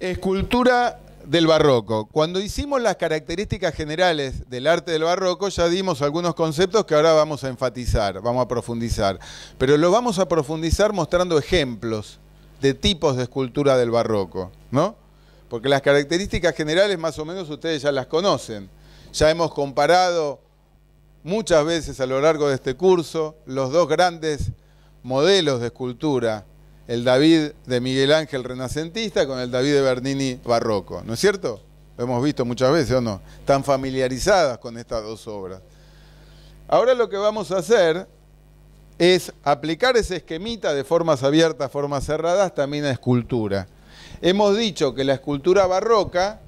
Escultura del barroco. Cuando hicimos las características generales del arte del barroco, ya dimos algunos conceptos que ahora vamos a enfatizar, vamos a profundizar. Pero lo vamos a profundizar mostrando ejemplos de tipos de escultura del barroco, ¿no? Porque las características generales más o menos ustedes ya las conocen. Ya hemos comparado muchas veces a lo largo de este curso los dos grandes modelos de escultura el David de Miguel Ángel renacentista con el David de Bernini barroco, ¿no es cierto? Lo hemos visto muchas veces, ¿o no? Están familiarizadas con estas dos obras. Ahora lo que vamos a hacer es aplicar ese esquemita de formas abiertas, formas cerradas, también a escultura. Hemos dicho que la escultura barroca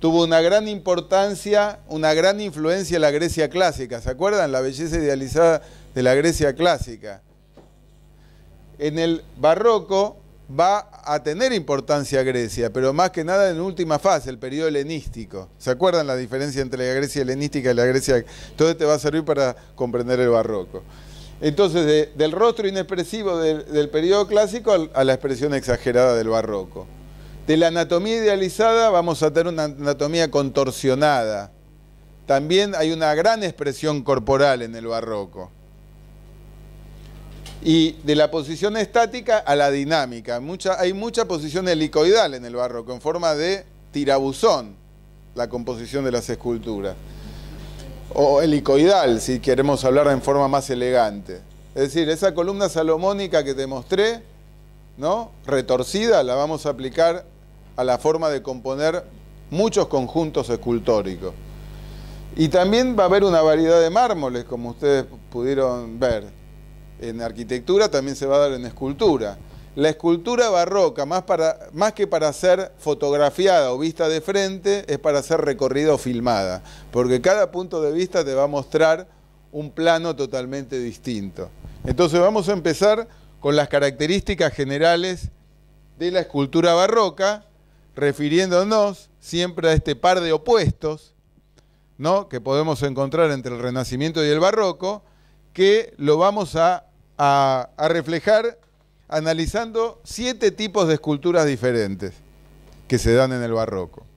tuvo una gran importancia, una gran influencia en la Grecia clásica. ¿Se acuerdan? La belleza idealizada de la Grecia clásica en el barroco va a tener importancia Grecia, pero más que nada en última fase, el periodo helenístico. ¿Se acuerdan la diferencia entre la Grecia helenística y la Grecia? Todo te va a servir para comprender el barroco. Entonces, del rostro inexpresivo del, periodo clásico a la expresión exagerada del barroco. De la anatomía idealizada vamos a tener una anatomía contorsionada. También hay una gran expresión corporal en el barroco y de la posición estática a la dinámica. hay mucha posición helicoidal en el barroco, en forma de tirabuzón, la composición de las esculturas. O helicoidal, si queremos hablar en forma más elegante. Es decir, esa columna salomónica que te mostré, ¿no? retorcida, la vamos a aplicar a la forma de componer muchos conjuntos escultóricos. Y también va a haber una variedad de mármoles, como ustedes pudieron ver en arquitectura también se va a dar en escultura. La escultura barroca, más, que para ser fotografiada o vista de frente, es para ser recorrida o filmada, porque cada punto de vista te va a mostrar un plano totalmente distinto. Entonces vamos a empezar con las características generales de la escultura barroca, refiriéndonos siempre a este par de opuestos ¿no? que podemos encontrar entre el Renacimiento y el Barroco, que lo vamos a, reflejar analizando siete tipos de esculturas diferentes que se dan en el barroco.